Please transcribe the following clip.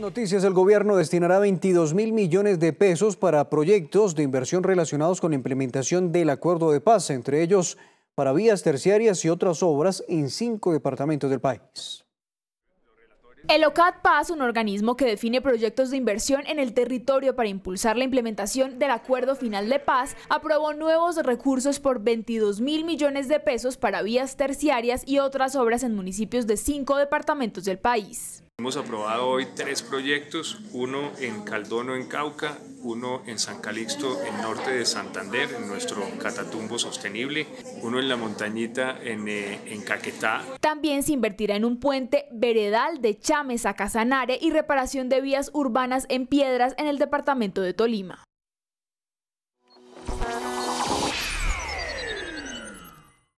noticias, el gobierno destinará 22 mil millones de pesos para proyectos de inversión relacionados con la implementación del acuerdo de paz, entre ellos para vías terciarias y otras obras en cinco departamentos del país. El OCAD Paz, un organismo que define proyectos de inversión en el territorio para impulsar la implementación del Acuerdo Final de Paz, aprobó nuevos recursos por 22 mil millones de pesos para vías terciarias y otras obras en municipios de cinco departamentos del país. Hemos aprobado hoy tres proyectos, uno en Caldono, en Cauca, uno en San Calixto, en norte de Santander, en nuestro Catatumbo Sostenible, uno en La Montañita, en, eh, Caquetá. También se invertirá en un puente veredal de Chames a Casanare y reparación de vías urbanas en piedras en el departamento de Tolima.